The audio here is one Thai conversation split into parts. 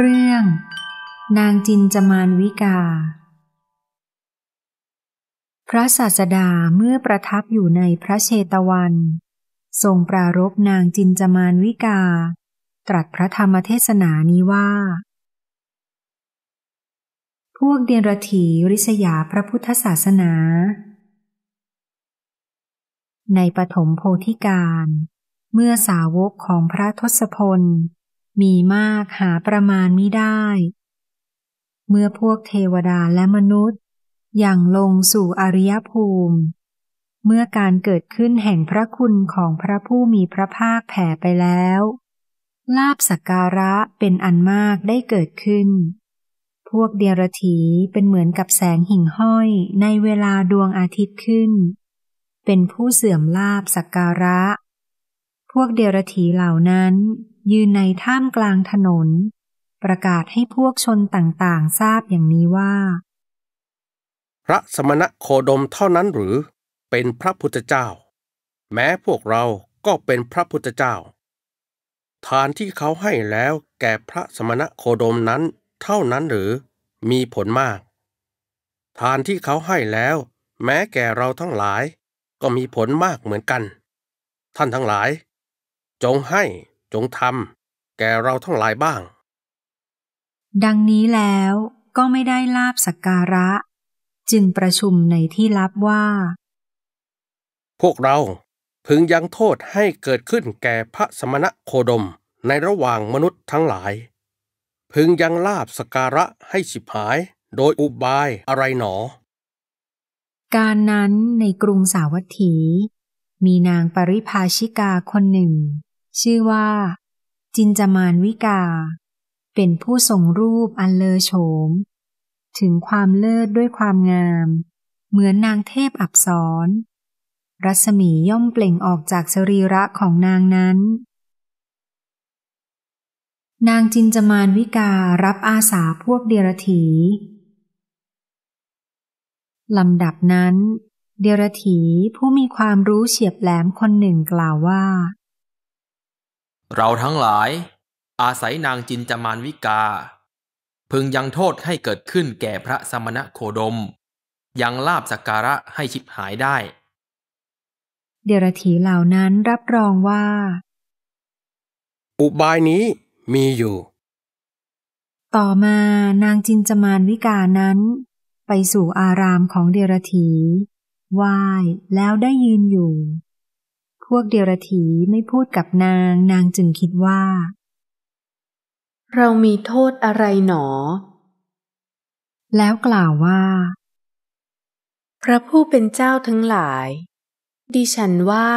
เรื่องนางจินจมานวิกา พระศาสดาเมื่อประทับอยู่ในพระเชตวัน ทรงปรารบนางจินจมานวิกา ตรัสพระธรรมเทศนานี้ว่า พวกเดียรถีริษยาพระพุทธศาสนา ในปฐมโพธิการ เมื่อสาวกของพระทศพลมีมากหาประมาณไม่ได้ เมื่อพวกเทวดาและมนุษย์อย่างลงสู่อริยภูมิ เมื่อการเกิดขึ้นแห่งพระคุณของพระผู้มีพระภาคแผ่ไปแล้ว ลาบสักการะเป็นอันมากได้เกิดขึ้น พวกเดียรถีเป็นเหมือนกับแสงหิ่งห้อยในเวลาดวงอาทิตย์ขึ้น เป็นผู้เสื่อมลาบสักการะ พวกเดรถีเหล่านั้นยืนในท่ามกลางถนน ประกาศให้พวกชนต่างๆทราบอย่างนี้ว่า พระสมณะโคดมเท่านั้นหรือ เป็นพระพุทธเจ้า แม้พวกเราก็เป็นพระพุทธเจ้า ทานที่เขาให้แล้วแก่พระสมณะโคดมนั้นเท่านั้นหรือ มีผลมาก ทานที่เขาให้แล้ว แม้แก่เราทั้งหลาย ก็มีผลมากเหมือนกัน ท่านทั้งหลาย จงให้จงทำแก่เราทั้งหลายบ้าง ดังนี้แล้วก็ไม่ได้ลาบสักการะ จึงประชุมในที่ลับว่า พวกเราพึงยังโทษให้เกิดขึ้นแก่พระสมณะโคดมในระหว่างมนุษย์ทั้งหลาย พึงยังลาบสการะให้ฉิบหายโดยอุบายอะไรหนอ การนั้นในกรุงสาวัตถี มีนางปริภาชิกาคนหนึ่งชื่อว่าจินจมานวิกา เป็นผู้ส่งรูปอันเลอโฉม ถึงความเลิศด้วยความงาม เหมือนนางเทพอับสรรัศมีย่อมเปล่งออกจากสรีระของนางนั้น นางจินจมานวิการับอาสาพวกเดรถีลำดับนั้น เดรถีผู้มีความรู้เฉียบแหลมคนหนึ่งกล่าวว่าเราทั้งหลาย อาศัยนางจินจามานวิกา พึงยังโทษให้เกิดขึ้นแก่พระสมณะโคดม ยังลาบสักการะให้ชิบหายได้ เดรถีเหล่านั้นรับรองว่า อุบายนี้มีอยู่ ต่อมานางจินจามานวิกานั้น ไปสู่อารามของเดรถีไหว้แล้วได้ยืนอยู่พวกเดรัจฉีไม่พูดกับนางนางจึงคิดว่า เรามีโทษอะไรหนอ แล้วกล่าวว่า พระผู้เป็นเจ้าทั้งหลาย ดิฉันไหว้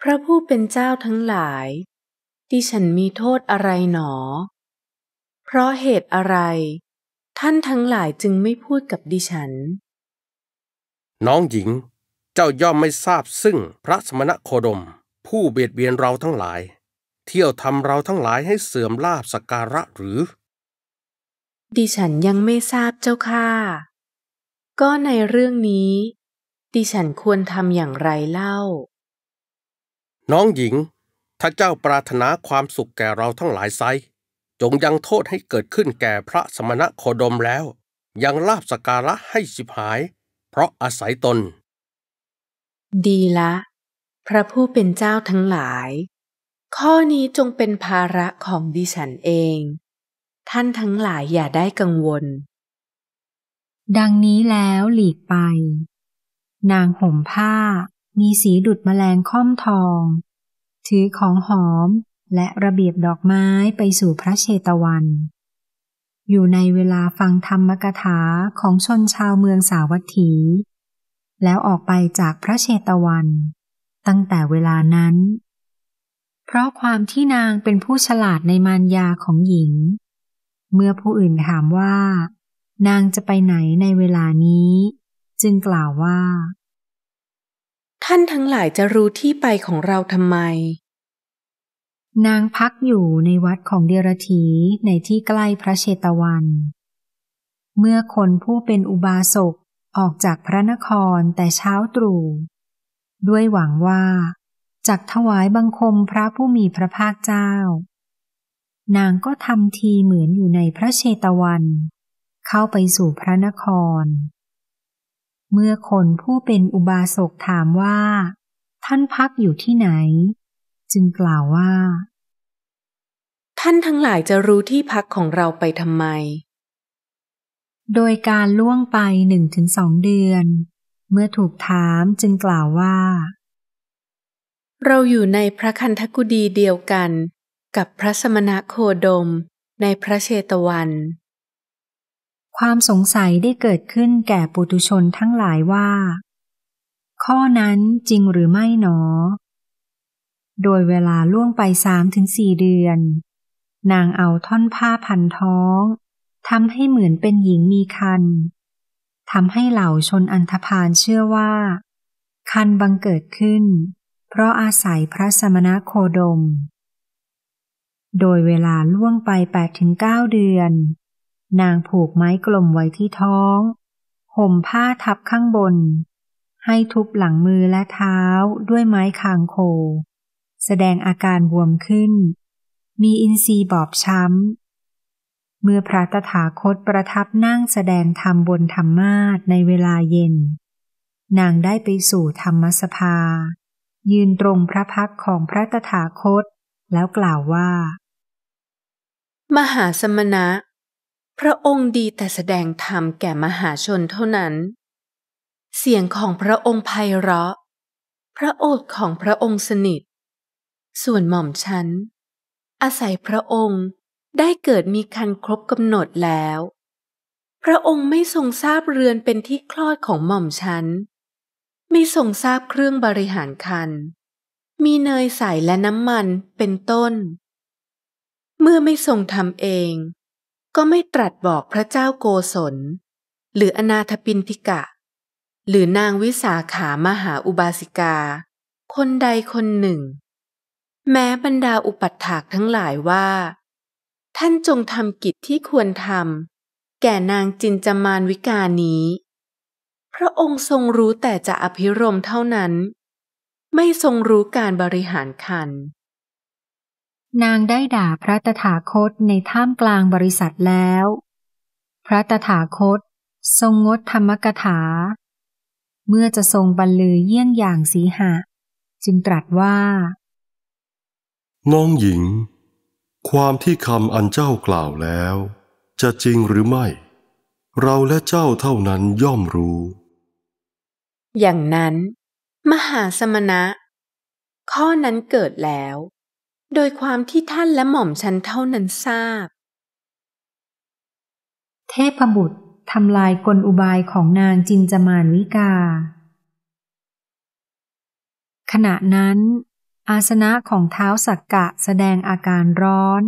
พระผู้เป็นเจ้าทั้งหลาย ดิฉันมีโทษอะไรหนอ เพราะเหตุอะไร ท่านทั้งหลายจึงไม่พูดกับดิฉัน น้องหญิงเจ้าย่อมไม่ทราบซึ่งพระสมณโคดม ผู้เบียดเบียนเราทั้งหลาย เที่ยวทำเราทั้งหลายให้เสื่อมลาบสการะหรือ ดิฉันยังไม่ทราบเจ้าค่ะก็ในเรื่องนี้ ดิฉันควรทำอย่างไรเล่า น้องหญิงถ้าเจ้าปรารถนาความสุขแก่เราทั้งหลายไซจงยังโทษให้เกิดขึ้นแก่พระสมณโคดมแล้ว ยังลาบสการะให้สิบหาย เพราะอาศัยตนดีละ พระผู้เป็นเจ้าทั้งหลาย ข้อนี้จงเป็นภาระของดิฉันเอง ท่านทั้งหลายอย่าได้กังวล ดังนี้แล้วหลีกไป นางห่มผ้ามีสีดุดแมลงค่อมทอง ถือของหอมและระเบียบดอกไม้ไปสู่พระเชตวัน อยู่ในเวลาฟังธรรมกถาของชนชาวเมืองสาวัตถีแล้วออกไปจากพระเชตวันตั้งแต่เวลานั้น เพราะความที่นางเป็นผู้ฉลาดในมารยาของหญิง เมื่อผู้อื่นถามว่า นางจะไปไหนในเวลานี้ จึงกล่าวว่า ท่านทั้งหลายจะรู้ที่ไปของเราทำไม นางพักอยู่ในวัดของเดรธีในที่ใกล้พระเชตวัน เมื่อคนผู้เป็นอุบาสกออกจากพระนครแต่เช้าตรู่ด้วยหวังว่า จากถวายบังคมพระผู้มีพระภาคเจ้า นางก็ทำทีเหมือนอยู่ในพระเชตวัน เข้าไปสู่พระนคร เมื่อคนผู้เป็นอุบาสกถามว่า ท่านพักอยู่ที่ไหน จึงกล่าวว่า ท่านทั้งหลายจะรู้ที่พักของเราไปทำไมโดยการล่วงไปหนึ่งถึงสองเดือน เมื่อถูกถามจึงกล่าวว่า เราอยู่ในพระคันธกุฎีเดียวกัน กับพระสมณะโคดมในพระเชตวัน ความสงสัยได้เกิดขึ้นแก่ปุตุชนทั้งหลายว่า ข้อนั้นจริงหรือไม่หนอ โดยเวลาล่วงไปสามถึงสี่เดือน นางเอาท่อนผ้าพันท้องทำให้เหมือนเป็นหญิงมีคัน ทำให้เหล่าชนอันธพาลเชื่อว่า คันบังเกิดขึ้น เพราะอาศัยพระสมณโคดม โดยเวลาล่วงไป 8-9 เดือน นางผูกไม้กลมไว้ที่ท้อง ห่มผ้าทับข้างบน ให้ทุบหลังมือและเท้าด้วยไม้คางโค แสดงอาการบวมขึ้น มีอินทรีย์บอบช้ำเมื่อพระตถาคตประทับนั่งแสดงธรรมบนธรรมาสในเวลาเย็น นางได้ไปสู่ธรรมสภา ยืนตรงพระพักของพระตถาคตแล้วกล่าวว่า มหาสมณะ พระองค์ดีแต่แสดงธรรมแก่มหาชนเท่านั้น เสียงของพระองค์ไพเราะพระโอษของพระองค์สนิท ส่วนหม่อมฉันอาศัยพระองค์ได้เกิดมีคันครบกำหนดแล้ว พระองค์ไม่ทรงทราบเรือนเป็นที่คลอดของหม่อมฉันไม่ทรงทราบเครื่องบริหารคัน มีเนยใสและน้ำมันเป็นต้น เมื่อไม่ทรงทำเอง ก็ไม่ตรัสบอกพระเจ้าโกศลหรืออนาถปินทิกะ หรือนางวิสาขามหาอุบาสิกา คนใดคนหนึ่ง แม้บรรดาอุปัฏฐากทั้งหลายว่าท่านจงทำกิจที่ควรทำแก่นางจินจามานวิกานี้พระองค์ทรงรู้แต่จะอภิรมเท่านั้น ไม่ทรงรู้การบริหารคัน นางได้ด่าพระตถาคตในท่ามกลางบริษัทแล้ว พระตถาคต ทรงงดธรรมกถา เมื่อจะทรงบรรลือเยี่ยงอย่างสีหะ จึงตรัสว่า น้องหญิงความที่คำอันเจ้ากล่าวแล้ว จะจริงหรือไม่ เราและเจ้าเท่านั้นย่อมรู้ อย่างนั้น มหาสมณะ ข้อนั้นเกิดแล้ว โดยความที่ท่านและหม่อมฉันเท่านั้นทราบ เทพบุตรทำลายกลอุบายของนางจินจมานวิกา ขณะนั้นอาสนะของเท้าสักกะแสดงอาการร้อน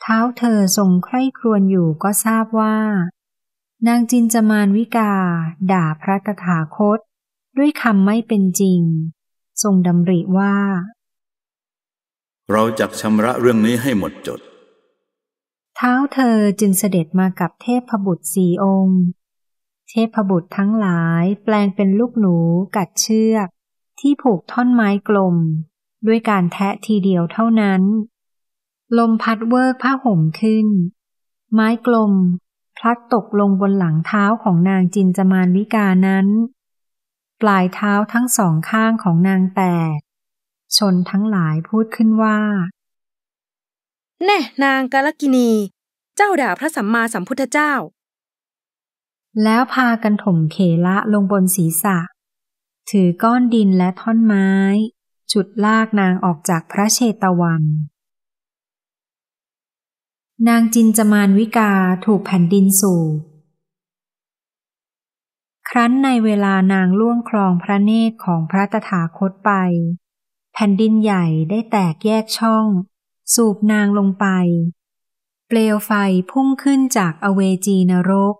เท้าเธอทรงใคร่ครวญอยู่ก็ทราบว่า นางจินจมานวิกา ด่าพระตถาคต ด้วยคำไม่เป็นจริง ทรงดำริว่า เราจักชำระเรื่องนี้ให้หมดจด เท้าเธอจึงเสด็จมากับเทพบุตรสี่องค์ เทพบุตรทั้งหลายแปลงเป็นลูกหนูกัดเชือก ที่ผูกท่อนไม้กลมด้วยการแทะทีเดียวเท่านั้น ลมพัดเวิร์กผ้าห่มขึ้น ไม้กลมพลัดตกลงบนหลังเท้าของนางจินจมานวิกานั้น ปลายเท้าทั้งสองข้างของนางแตก ชนทั้งหลายพูดขึ้นว่า แน่นางกาลกินี เจ้าด่าพระสัมมาสัมพุทธเจ้า แล้วพากันถมเขละลงบนศีรษะ ถือก้อนดินและท่อนไม้ฉุดลากนางออกจากพระเชตวัน นางจินจมานวิกาถูกแผ่นดินสูบ ครั้นในเวลานางล่วงคลองพระเนตรของพระตถาคตไป แผ่นดินใหญ่ได้แตกแยกช่อง สูบนางลงไป เปลวไฟพุ่งขึ้นจากอเวจีนรก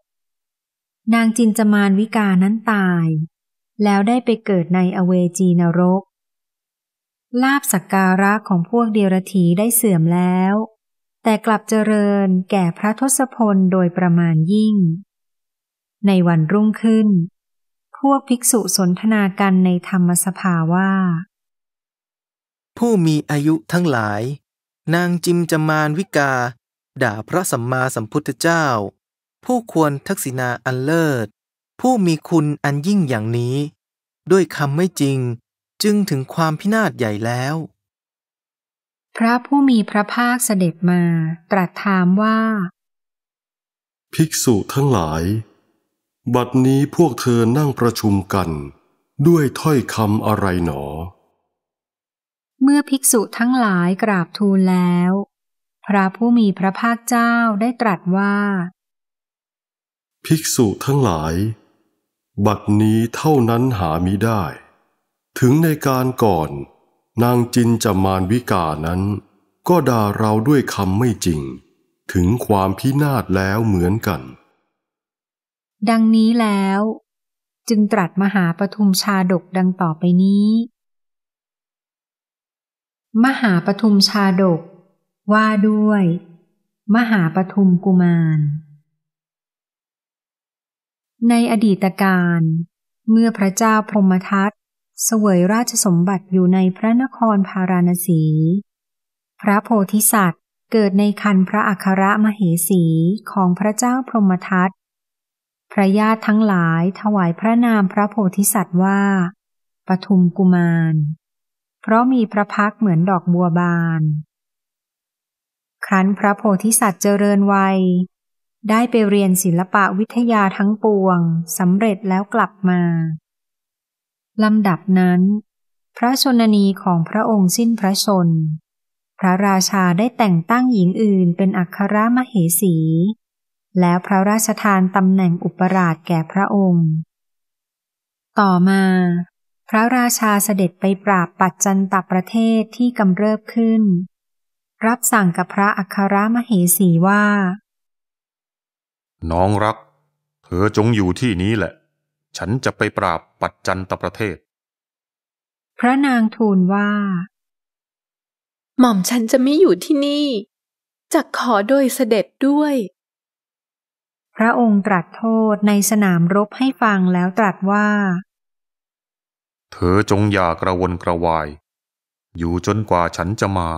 นางจินจมานวิกานั้นตาย แล้วได้ไปเกิดในอเวจีนรกลาบสักการะของพวกเดียรถีได้เสื่อมแล้ว แต่กลับเจริญแก่พระทศพลโดยประมาณยิ่ง ในวันรุ่งขึ้น พวกภิกษุสนทนากันในธรรมสภาว่า ผู้มีอายุทั้งหลาย นางจิมจามานวิกา ด่าพระสัมมาสัมพุทธเจ้า ผู้ควรทักษิณาอันเลิศ ผู้มีคุณอันยิ่งอย่างนี้ ด้วยคำไม่จริงจึงถึงความพินาศใหญ่แล้ว พระผู้มีพระภาคเสด็จมาตรัสถามว่า ภิกษุทั้งหลาย บัดนี้พวกเธอนั่งประชุมกัน ด้วยถ้อยคำอะไรหนอ เมื่อภิกษุทั้งหลายกราบทูลแล้ว พระผู้มีพระภาคเจ้าได้ตรัสว่า ภิกษุทั้งหลาย บัดนี้เท่านั้นหามิได้ถึงในการก่อนนางจินจามานวิกานั้นก็ด่าเราด้วยคำไม่จริง ถึงความพินาศแล้วเหมือนกัน ดังนี้แล้ว จึงตรัสมหาปทุมชาดกดังต่อไปนี้ มหาปทุมชาดกว่าด้วย มหาปทุมกุมาร ในอดีตการเมื่อพระเจ้าพรหมทัตเสวยราชสมบัติอยู่ในพระนครพาราณสี พระโพธิสัตว์เกิดในคันพระอัครมเหสีของพระเจ้าพรหมทัตพระญาติทั้งหลายถวายพระนามพระโพธิสัตว์ว่า ปทุมกุมาร เพราะมีพระพักเหมือนดอกบัวบานครั้นพระโพธิสัตว์เจริญวัย ได้ไปเรียนศิลปะวิทยาทั้งปวงสำเร็จแล้วกลับมาลำดับนั้น พระชนนีของพระองค์สิ้นพระชน พระราชาได้แต่งตั้งหญิงอื่นเป็นอัครมเหสี แล้วพระราชทานตำแหน่งอุปราชแก่พระองค์ ต่อมา พระราชาเสด็จไปปราบปัจจันตประเทศที่กำเริบขึ้น รับสั่งกับพระอัครมเหสีว่า น้องรัก เธอจงอยู่ที่นี้แหละฉันจะไปปราบปัจจันตประเทศ พระนางทูลว่า หม่อมฉันจะไม่อยู่ที่นี่จะขอโดยเสด็จด้วย พระองค์ตรัสโทษในสนามรบให้ฟังแล้วตรัสว่า เธอจงอย่ากระวนกระวาย อยู่จนกว่าฉันจะมา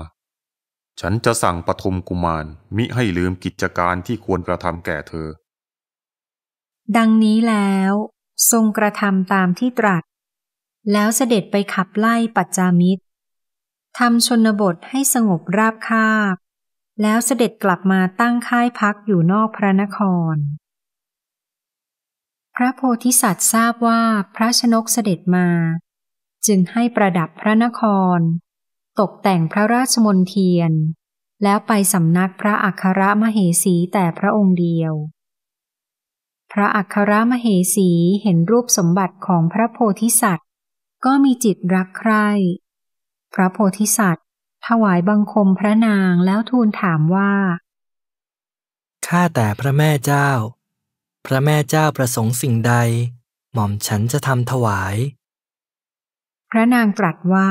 ฉันจะสั่งปฐมกุมารมิให้ลืมกิจการที่ควรกระทำแก่เธอ ดังนี้แล้วทรงกระทำตามที่ตรัส แล้วเสด็จไปขับไล่ปัจจามิตรทำชนบทให้สงบราบคาบ แล้วเสด็จกลับมาตั้งค่ายพักอยู่นอกพระนคร พระโพธิสัตว์ทราบว่าพระชนกเสด็จมา จึงให้ประดับพระนคร ตกแต่งพระราชมนเทียน แล้วไปสำนักพระอัครมเหสีแต่พระองค์เดียวพระอัครมเหสีเห็นรูปสมบัติของพระโพธิสัตว์ ก็มีจิตรักใคร่ พระโพธิสัตว์ ถวายบังคมพระนางแล้วทูลถามว่า ข้าแต่พระแม่เจ้า พระแม่เจ้าประสงค์สิ่งใด หม่อมฉันจะทำถวาย พระนางตรัสว่า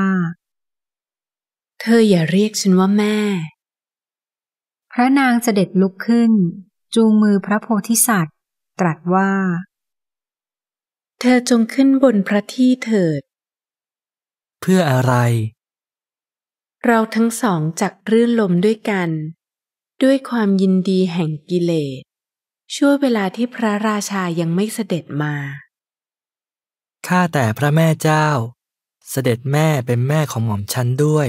เธออย่าเรียกฉันว่าแม่ พระนางเสด็จลุกขึ้น จูงมือพระโพธิสัตวตรัสว่า เธอจงขึ้นบนพระที่เถิด เพื่ออะไร เราทั้งสองจักรื่นลมด้วยกัน ด้วยความยินดีแห่งกิเลสช่วยเวลาที่พระราชายังไม่เสด็จมาข้าแต่พระแม่เจ้า เสด็จแม่เป็นแม่ของหม่อมฉันด้วย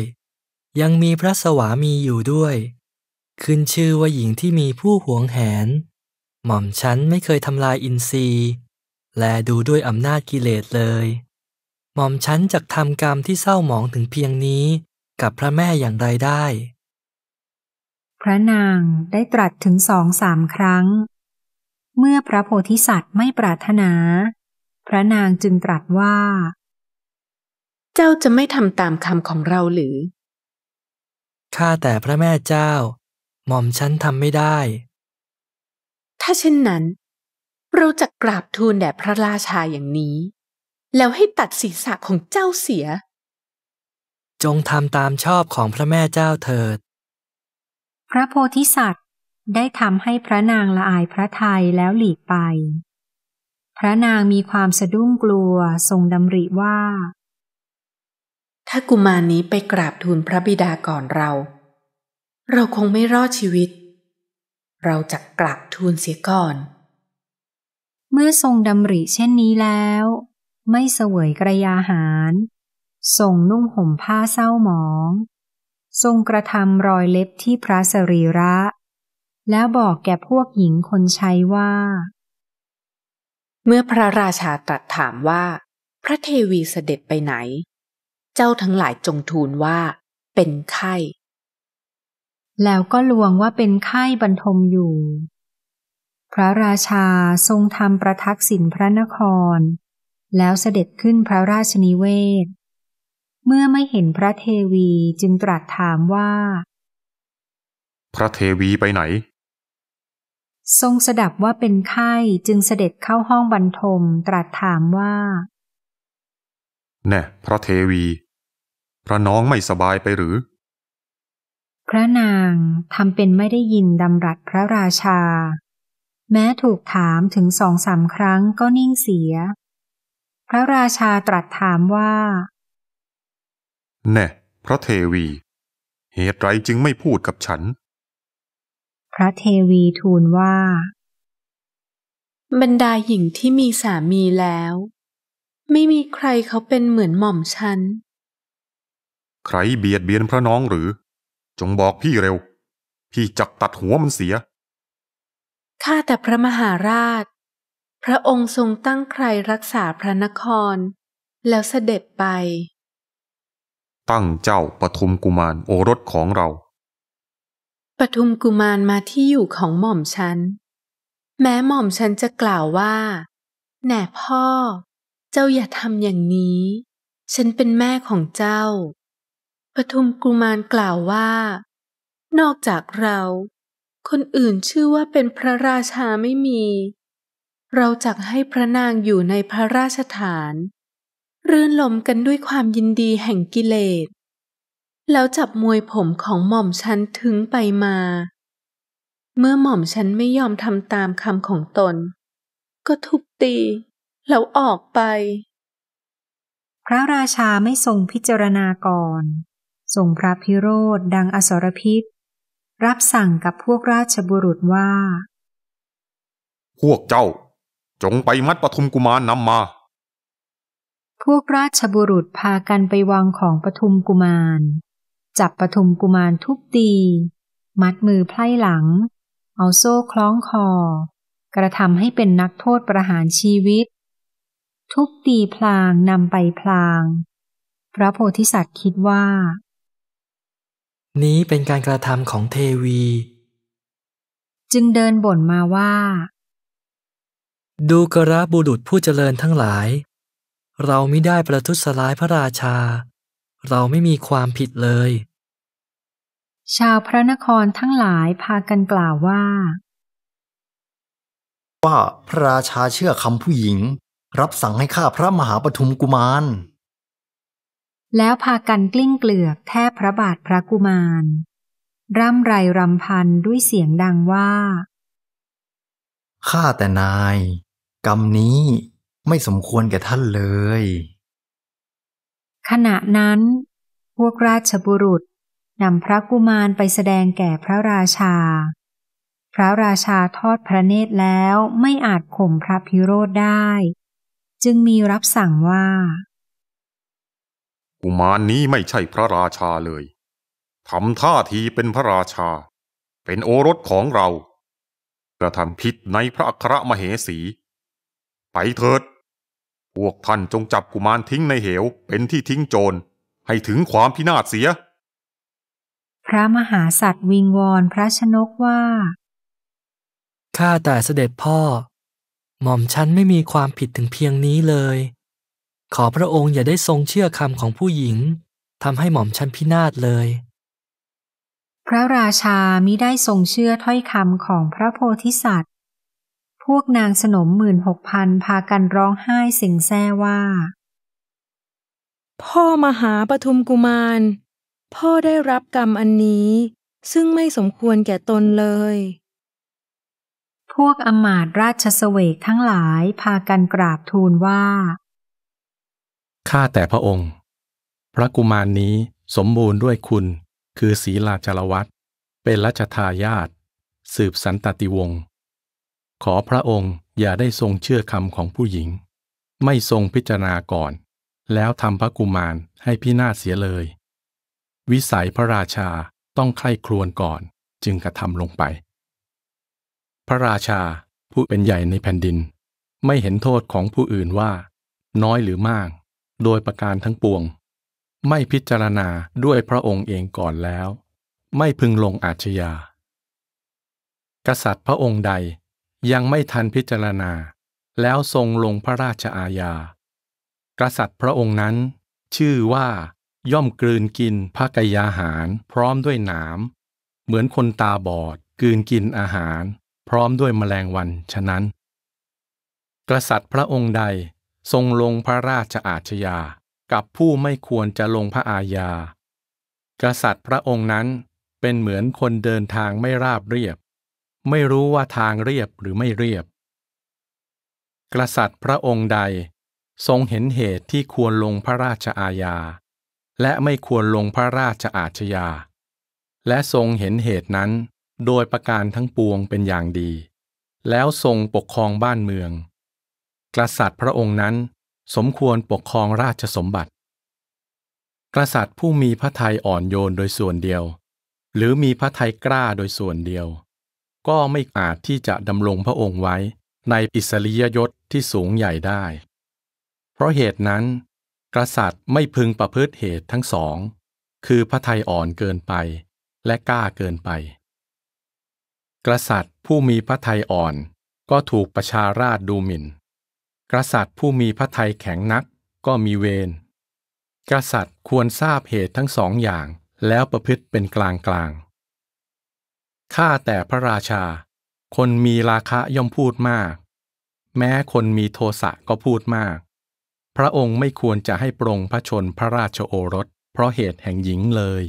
ยังมีพระสวามีอยู่ด้วย ขึ้นชื่อว่าหญิงที่มีผู้หวงแหนหม่อมฉันไม่เคยทำลายอินทรีย์ และดูด้วยอำนาจกิเลสเลย หม่อมฉันจะทำกรรมที่เศร้าหมองถึงเพียงนี้กับพระแม่อย่างไรได้ พระนางได้ตรัสถึงสองสามครั้ง เมื่อพระโพธิสัตว์ไม่ปรารถนา พระนางจึงตรัสว่า เจ้าจะไม่ทำตามคำของเราหรือ ข้าแต่พระแม่เจ้าหม่อมฉันทำไม่ได้ถ้าเช่นนั้นเราจะกราบทูลแด่พระราชาอย่างนี้ แล้วให้ตัดศีรษะของเจ้าเสีย จงทำตามชอบของพระแม่เจ้าเถิด พระโพธิสัตว์ได้ทำให้พระนางละอายพระทัยแล้วหลีกไป พระนางมีความสะดุ้งกลัวทรงดำริว่า ถ้ากุมารนนี้ไปกราบทูลพระบิดาก่อนเรา เราคงไม่รอดชีวิตเราจะกลับทูลเสียก่อน เมื่อทรงดำริเช่นนี้แล้ว ไม่เสวยกระยาหาร ทรงนุ่งห่มผ้าเศร้าหมอง ทรงกระทำรอยเล็บที่พระสรีระ แล้วบอกแก่พวกหญิงคนใช้ว่า เมื่อพระราชาตรัสถามว่า พระเทวีเสด็จไปไหน เจ้าทั้งหลายจงทูลว่าเป็นไข้แล้วก็ลวงว่าเป็นไข้บรรทมอยู่ พระราชาทรงทำประทักษิณพระนคร แล้วเสด็จขึ้นพระราชนิเวศ เมื่อไม่เห็นพระเทวีจึงตรัสถามว่า พระเทวีไปไหน ทรงสดับว่าเป็นไข้จึงเสด็จเข้าห้องบรรทมตรัสถามว่าแน่พระเทวี พระน้องไม่สบายไปหรือพระนางทำเป็นไม่ได้ยินดำรัสพระราชา แม้ถูกถามถึงสองสามครั้งก็นิ่งเสีย พระราชาตรัสถามว่า แน่พระเทวี เหตุไรจึงไม่พูดกับฉัน พระเทวีทูลว่า บรรดาหญิงที่มีสามีแล้ว ไม่มีใครเขาเป็นเหมือนหม่อมฉัน ใครเบียดเบียนพระน้องหรือจงบอกพี่เร็ว พี่จักตัดหัวมันเสีย ข้าแต่พระมหาราช พระองค์ทรงตั้งใครรักษาพระนคร แล้วเสด็จไป ตั้งเจ้าปทุมกุมารโอรสของเรา ปทุมกุมารมาที่อยู่ของหม่อมฉันแม้หม่อมฉันจะกล่าวว่า แน่พ่อ เจ้าอย่าทำอย่างนี้ ฉันเป็นแม่ของเจ้าปทุมกุมารกล่าวว่า นอกจากเรา คนอื่นชื่อว่าเป็นพระราชาไม่มี เราจักให้พระนางอยู่ในพระราชฐาน รื่นลมกันด้วยความยินดีแห่งกิเลสแล้วจับมวยผมของหม่อมฉันถึงไปมา เมื่อหม่อมฉันไม่ยอมทำตามคำของตน ก็ทุบตีแล้วออกไป พระราชาไม่ทรงพิจารณาก่อนทรงพระพิโรธดังอสรพิษ รับสั่งกับพวกราชบุรุษว่า พวกเจ้า จงไปมัดปทุมกุมารนนำมา พวกราชบุรุษพากันไปวางของปทุมกุมาร จับปทุมกุมารทุบตี มัดมือไพล่หลัง เอาโซ่คล้องคอ กระทำให้เป็นนักโทษประหารชีวิต ทุบตีพลางนำไปพลาง พระโพธิสัตว์คิดว่านี้เป็นการกระทำของเทวี จึงเดินบ่นมาว่า ดูกระบุรุษผู้เจริญทั้งหลาย เราไม่ได้ประทุษร้ายพระราชา เราไม่มีความผิดเลย ชาวพระนครทั้งหลายพากันกล่าวว่า ว่าพระราชาเชื่อคำผู้หญิง รับสั่งให้ฆ่าพระมหาปทุมกุมารแล้วพากันกลิ้งเกลือกแทบพระบาทพระกุมาร ร่ำไรรำพันด้วยเสียงดังว่า ข้าแต่นาย กรรมนี้ไม่สมควรแก่ท่านเลย ขณะนั้น พวกราชบุรุษนำพระกุมารไปแสดงแก่พระราชา พระราชาทอดพระเนตรแล้วไม่อาจข่มพระพิโรธได้ จึงมีรับสั่งว่ากุมารนนี้ไม่ใช่พระราชาเลย ทำท่าทีเป็นพระราชา เป็นโอรสของเรากระทำผิดในพระครมเหสี ไปเถิด พวกท่านจงจับกุมารทิ้งในเหวเป็นที่ทิ้งโจรให้ถึงความพินาศเสีย พระมหาสัตว์วิงวอนพระชนกว่า ข้าแต่เสด็จพ่อ หม่อมฉันไม่มีความผิดถึงเพียงนี้เลยขอพระองค์อย่าได้ทรงเชื่อคำของผู้หญิงทำให้หม่อมชันพินาศเลย พระราชามิได้ทรงเชื่อถ้อยคำของพระโพธิสัตว์ พวกนางสนมหมื่นหกพันพากันร้องไห้สิงแซ่ว่า พ่อมหาปทุมกุมาร พ่อได้รับกรรมอันนี้ ซึ่งไม่สมควรแก่ตนเลย พวกอมาตราชสเวกทั้งหลายพากันกราบทูลว่าข้าแต่พระองค์ พระกุมารนนี้สมบูรณ์ด้วยคุณคือศีลาจารวัตเป็นรัชทายาท สืบสันตติวงศ์ ขอพระองค์อย่าได้ทรงเชื่อคำของผู้หญิง ไม่ทรงพิจารณาก่อน แล้วทำพระกุมารให้พินาศเสียเลย วิสัยพระราชาต้องไค้่ครวญก่อนจึงกระทำลงไป พระราชาผู้เป็นใหญ่ในแผ่นดิน ไม่เห็นโทษของผู้อื่นว่าน้อยหรือมากโดยประการทั้งปวง ไม่พิจารณาด้วยพระองค์เองก่อนแล้ว ไม่พึงลงอาชญากษัตริย์พระองค์ใดยังไม่ทันพิจารณาแล้วทรงลงพระราชอาญา กษัตริย์พระองค์นั้น ชื่อว่าย่อมกลืนกินพระกยาหาร พร้อมด้วยหนามเหมือนคนตาบอด กลืนกินอาหาร พร้อมด้วยแมลงวันฉะนั้น กษัตริย์พระองค์ใดทรงลงพระราชอาชญากับผู้ไม่ควรจะลงพระอาญากษัตริย์พระองค์นั้นเป็นเหมือนคนเดินทางไม่ราบเรียบ ไม่รู้ว่าทางเรียบหรือไม่เรียบ กษัตริย์พระองค์ใดทรงเห็นเหตุที่ควรลงพระราชอาญาและไม่ควรลงพระราชอาชญาและทรงเห็นเหตุนั้นโดยประการทั้งปวงเป็นอย่างดี แล้วทรงปกครองบ้านเมืองกษัตริย์พระองค์นั้นสมควรปกครองราชสมบัติ กษัตริย์ผู้มีพระทัยอ่อนโยนโดยส่วนเดียว หรือมีพระทัยกล้าโดยส่วนเดียว ก็ไม่อาจที่จะดำรงพระองค์ไว้ในอิสริยยศที่สูงใหญ่ได้ เพราะเหตุนั้น กษัตริย์ไม่พึงประพฤติเหตุทั้งสอง คือพระทัยอ่อนเกินไปและกล้าเกินไป กษัตริย์ผู้มีพระทัยอ่อนก็ถูกประชาราชดูหมิ่นกษัตริย์ผู้มีพระทัยแข็งนักก็มีเวรกษัตริย์ควรทราบเหตุทั้งสองอย่างแล้วประพฤติเป็นกลางกลางข้าแต่พระราชา คนมีราคะย่อมพูดมาก แม้คนมีโทสะก็พูดมาก พระองค์ไม่ควรจะให้ปรงพระชนพระราชโอรส เพราะเหตุแห่งหญิงเลย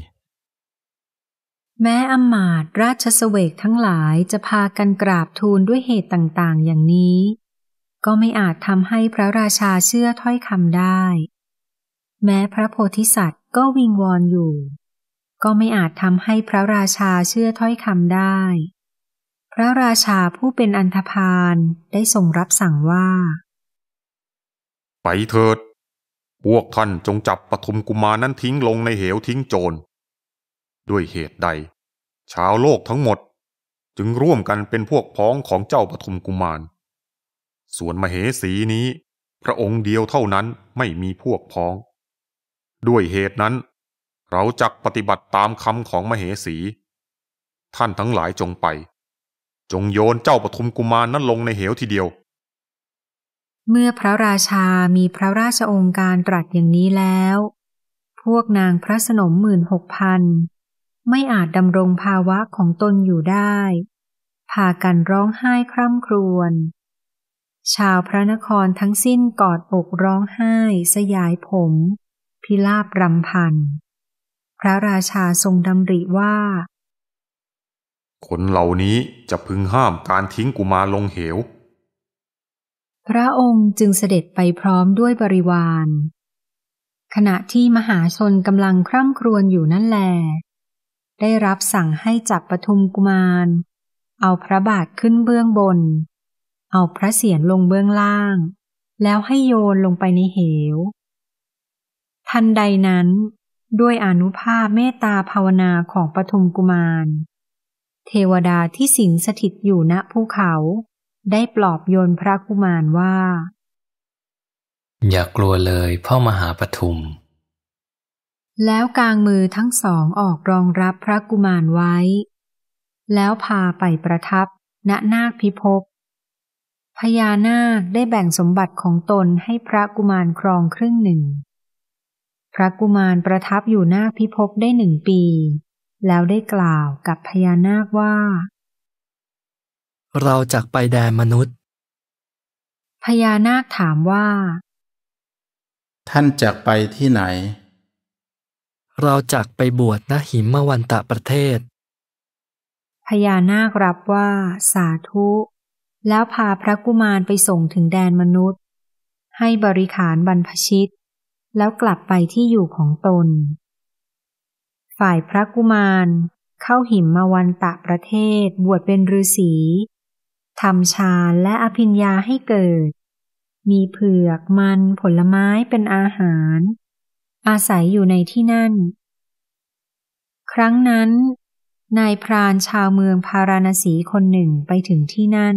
แม้อมาตราชสเวกทั้งหลายจะพากันกราบทูลด้วยเหตุต่าง ๆ อย่างนี้ก็ไม่อาจทำให้พระราชาเชื่อถ้อยคำได้ แม้พระโพธิสัตว์ก็วิงวอนอยู่ ก็ไม่อาจทำให้พระราชาเชื่อถ้อยคำได้ พระราชาผู้เป็นอันธพาลได้ทรงรับสั่งว่าไปเถิดพวกท่านจงจับปฐมกุมานั้นทิ้งลงในเหวทิ้งโจร ด้วยเหตุใดชาวโลกทั้งหมด จึงร่วมกันเป็นพวกพ้องของเจ้าปฐมกุมารส่วนมเหสีนี้พระองค์เดียวเท่านั้นไม่มีพวกพ้อง ด้วยเหตุนั้น เราจักปฏิบัติตามคำของมเหสี ท่านทั้งหลายจงไป จงโยนเจ้าปทุมกุมารนนั้นลงในเหวทีเดียว เมื่อพระราชามีพระราชองค์การตรัสอย่างนี้แล้ว พวกนางพระสนมหมื่นหกพันไม่อาจดำรงภาวะของตนอยู่ได้พากันร้องไห้คร่ำครวญชาวพระนครทั้งสิ้นกอดอกร้องไห้สยายผม พิลาบรำพัน พระราชาทรงดำริว่า คนเหล่านี้จะพึงห้ามการทิ้งกุมารลงเหว พระองค์จึงเสด็จไปพร้อมด้วยบริวาร ขณะที่มหาชนกำลังคร่ำครวญอยู่นั่นแล ได้รับสั่งให้จับปทุมกุมาร เอาพระบาทขึ้นเบื้องบนเอาพระเศียรลงเบื้องล่าง แล้วให้โยนลงไปในเหว ทันใดนั้น ด้วยอนุภาพเมตตาภาวนาของปฐมกุมาร เทวดาที่สิงสถิตอยู่ณภูเขาได้ปลอบโยนพระกุมารว่า อย่ากลัวเลยพ่อมหาปฐุม แล้วกางมือทั้งสองออกรองรับพระกุมารไว้ แล้วพาไปประทับณนาคพิภพพญานาคได้แบ่งสมบัติของตนให้พระกุมารครองครึ่งหนึ่ง พระกุมารประทับอยู่นาคพิภพได้หนึ่งปี แล้วได้กล่าวกับพญานาคว่า เราจากไปแดนมนุษย์ พญานาคถามว่า ท่านจากไปที่ไหน เราจากไปบวชณหิมวันตะประเทศ พญานาครับว่า สาธุแล้วพาพระกุมารไปส่งถึงแดนมนุษย์ ให้บริขารบรรพชิต แล้วกลับไปที่อยู่ของตน ฝ่ายพระกุมารเข้าหิมมาวันตะประเทศบวชเป็นฤาษีทำฌานและอภิญญาให้เกิด มีเผือกมันผลไม้เป็นอาหาร อาศัยอยู่ในที่นั่น ครั้งนั้นนายพรานชาวเมืองพาราณสีคนหนึ่งไปถึงที่นั่น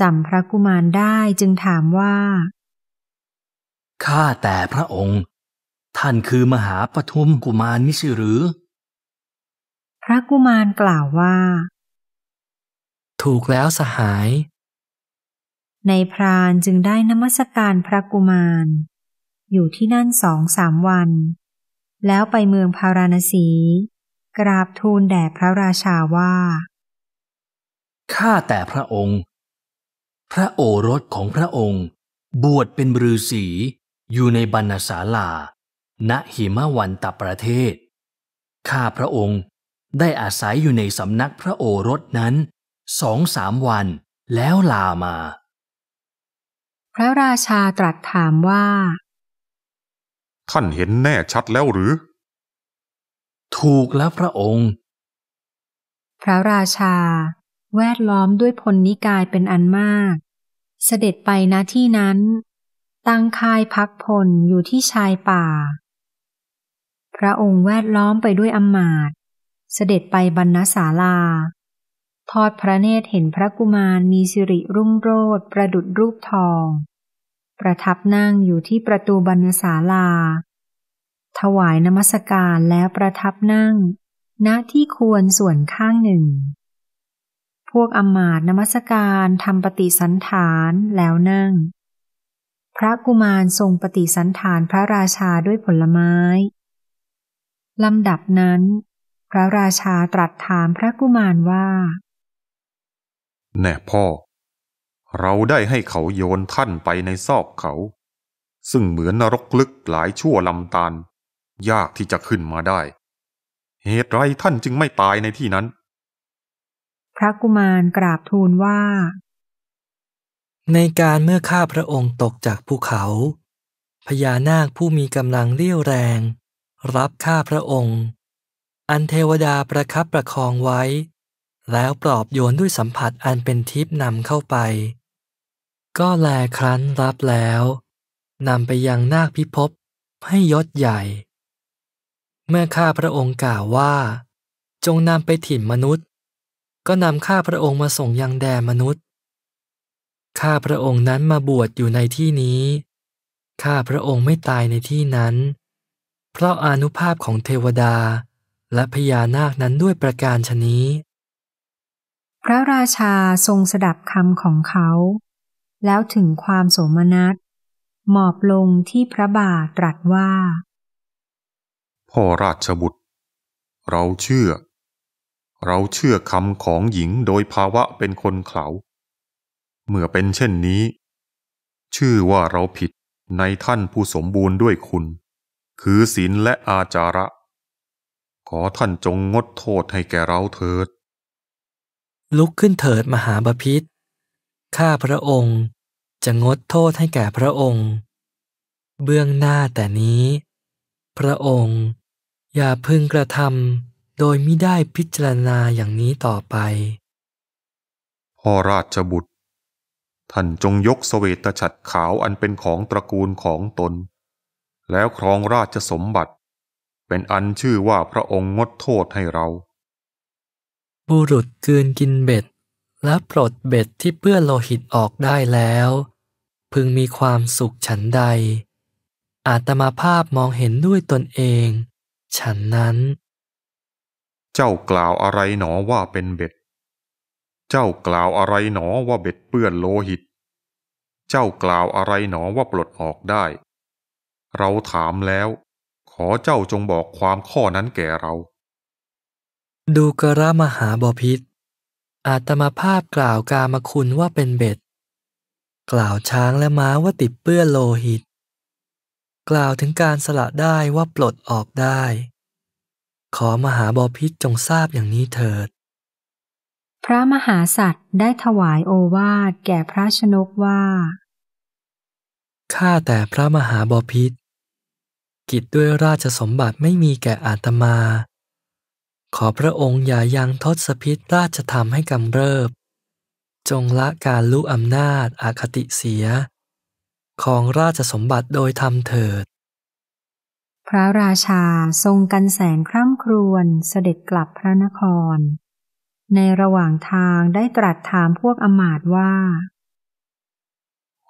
จำพระกุมารได้จึงถามว่า ข้าแต่พระองค์ ท่านคือมหาปฐุมกุมารมิใช่หรือ พระกุมารกล่าวว่า ถูกแล้วสหาย ในพรานจึงได้นมัสการพระกุมาร อยู่ที่นั่นสองสามวัน แล้วไปเมืองพาราณสี กราบทูลแด่พระราชาว่า ข้าแต่พระองค์พระโอรสของพระองค์บวชเป็นฤาษีอยู่ในบรรณศาลา ณหิมวันตประเทศ ข้าพระองค์ได้อาศัยอยู่ในสำนักพระโอรสนั้น สองสามวันแล้วลามา พระราชาตรัสถามว่า ท่านเห็นแน่ชัดแล้วหรือ ถูกแล้วพระองค์ พระราชาแวดล้อมด้วยพลนิกายเป็นอันมาก เสด็จไปณที่นั้น ตั้งค่ายพักพลอยู่ที่ชายป่า พระองค์แวดล้อมไปด้วยอมมาตเสด็จไปบรรณศาลา ทอดพระเนตรเห็นพระกุมารมีสิริรุ่งโรจน์ประดุดรูปทอง ประทับนั่งอยู่ที่ประตูบรรณศาลา ถวายนมัสการแล้วประทับนั่ง ณที่ควรส่วนข้างหนึ่งพวกอมาตนมัสการทำปฏิสันฐานแล้วนั่ง พระกุมารทรงปฏิสันฐานพระราชาด้วยผลไม้ลำดับนั้น พระราชาตรัสถามพระกุมารว่า แน่พ่อ เราได้ให้เขาโยนท่านไปในซอกเขา ซึ่งเหมือนนรกลึกหลายชั่วลำตาล ยากที่จะขึ้นมาได้ เหตุไรท่านจึงไม่ตายในที่นั้นระกุมารกราบทูลว่า ในการเมื่อข้าพระองค์ตกจากภูเขา พญานาคผู้มีกำลังเลี้ยวแรง รับข้าพระองค์ อันเทวดาประคับประคองไว้ แล้วปลอบโยนด้วยสัมผัสอันเป็นทิพนำเข้าไป ก็แลครั้นรับแล้วนำไปยังนาคพิภพให้ยศใหญ่ เมื่อข้าพระองค์กล่าวว่า จงนำไปถิ่นมนุษย์ก็นำข้าพระองค์มาส่งยังแดนมนุษย์ข้าพระองค์นั้นมาบวชอยู่ในที่นี้ข้าพระองค์ไม่ตายในที่นั้น เพราะอนุภาพของเทวดาและพญานาคนั้นด้วยประการชนี้พระราชาทรงสดับคำของเขา แล้วถึงความโสมนัสหมอบลงที่พระบาทตรัสว่าพ่อราชบุตร เราเชื่อเราเชื่อคำของหญิงโดยภาวะเป็นคนเขาเมื่อเป็นเช่นนี้ ชื่อว่าเราผิดในท่านผู้สมบูรณ์ด้วยคุณ คือศีลและอาจาระ ขอท่านจงงดโทษให้แก่เราเถิด ลุกขึ้นเถิดมหาบาพิษข้าพระองค์จะงดโทษให้แก่พระองค์ เบื้องหน้าแต่นี้ พระองค์อย่าพึงกระทำโดยมิได้พิจารณาอย่างนี้ต่อไป พ่อราชบุตร ท่านจงยกสเสวตฉัตรขาวอันเป็นของตระกูลของตน แล้วครองราชสมบัติ เป็นอันชื่อว่าพระองค์งดโทษให้เรา บุรุษกืนกินเบ็ดและปลดเบ็ดที่เปื้อนโลหิตออกได้แล้ว พึงมีความสุขฉันใด อาตมาภาพมองเห็นด้วยตนเอง ฉันนั้นเจ้ากล่าวอะไรหนอว่าเป็นเบ็ด เจ้ากล่าวอะไรหนอว่าเบ็ดเปื้อนโลหิต เจ้ากล่าวอะไรหนอว่าปลดออกได้ เราถามแล้ว ขอเจ้าจงบอกความข้อนั้นแก่เรา ดูกระมหาบพิษ อาตมาภาพกล่าวกามคุณว่าเป็นเบ็ด กล่าวช้างและม้าว่าติดเปื้อนโลหิต กล่าวถึงการสละได้ว่าปลดออกได้ขอมหาบาพิษจงทราบอย่างนี้เถิด พระมหาสัตว์ได้ถวายโอวาทแก่พระชนกว่า ข้าแต่พระมหาบาพิษกิจด้วยราชสมบัติไม่มีแก่อาตมา ขอพระองค์อย่ายังทศพิษราชธรรมให้กำเริบ จงละการลุ้อำนาจอาคติเสีย ของราชสมบัติโดยธรรมเถิดพระราชาทรงกันแสงคร่ำครวญเสด็จกลับพระนคร ในระหว่างทางได้ตรัสถามพวกอมาตว่า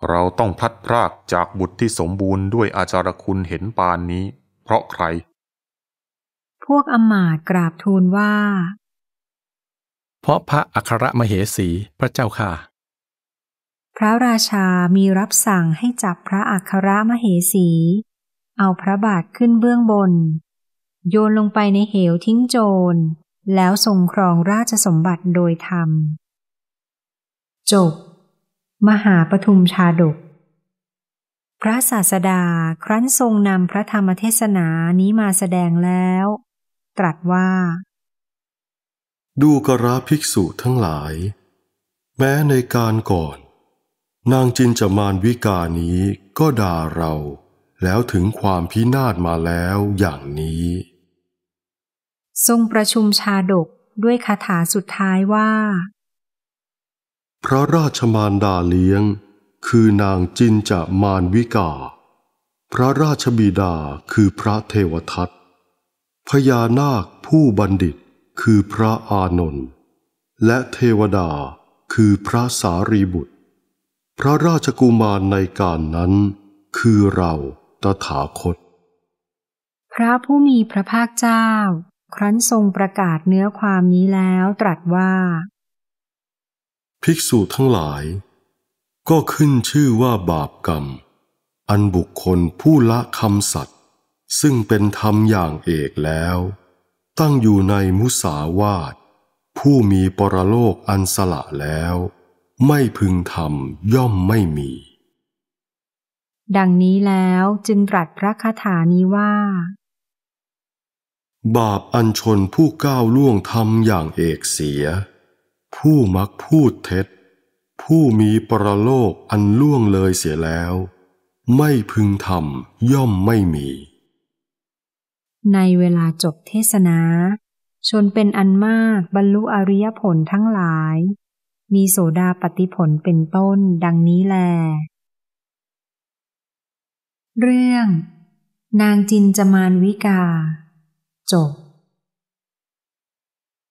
เราต้องพัดพรากจากบุตรที่สมบูรณ์ด้วยอาจารคุณเห็นปานนี้ เพราะใคร พวกอมาตกราบทูลว่า เพราะพระอัครมเหสีพระเจ้าค่ะ พระราชา มีรับสั่งให้จับพระอัครมเหสีเอาพระบาทขึ้นเบื้องบน โยนลงไปในเหวทิ้งโจร แล้วทรงครองราชสมบัติโดยธรรม จบ มหาปทุมชาดก พระศาสดาครั้นทรงนำพระธรรมเทศนานี้มาแสดงแล้ว ตรัสว่า ดูกราภิกษุทั้งหลาย แม้ในการก่อน นางจินจมานวิกานี้ก็ด่าเราแล้วถึงความพินาศมาแล้วอย่างนี้ ทรงประชุมชาดกด้วยคาถาสุดท้ายว่า พระราชมารดาเลี้ยง คือนางจินจะมานวิกา พระราชบิดาคือพระเทวทัตพญานาคผู้บัณฑิตคือพระอานนท์และเทวดา คือพระสารีบุตร พระราชกุมารในการนั้นคือเราตถาคต พระผู้มีพระภาคเจ้า ครั้นทรงประกาศเนื้อความนี้แล้วตรัสว่า ภิกษุทั้งหลาย ก็ขึ้นชื่อว่าบาปกรรม อันบุคคลผู้ละคำสัตว์ ซึ่งเป็นธรรมอย่างเอกแล้ว ตั้งอยู่ในมุสาวาทผู้มีปรโลกอันสละแล้ว ไม่พึงทำย่อมไม่มีดังนี้แล้วจึงตรัสพระคาถานี้ว่า บาปอันชนผู้ก้าวล่วงทำอย่างเอกเสีย ผู้มักพูดเท็จ ผู้มีปรโลกอันล่วงเลยเสียแล้ว ไม่พึงทำย่อมไม่มี ในเวลาจบเทศนา ชนเป็นอันมากบรรลุอริยผลทั้งหลาย มีโสดาปฏิผลเป็นต้นดังนี้แลเรื่อง นางจินจมานวิกา จบ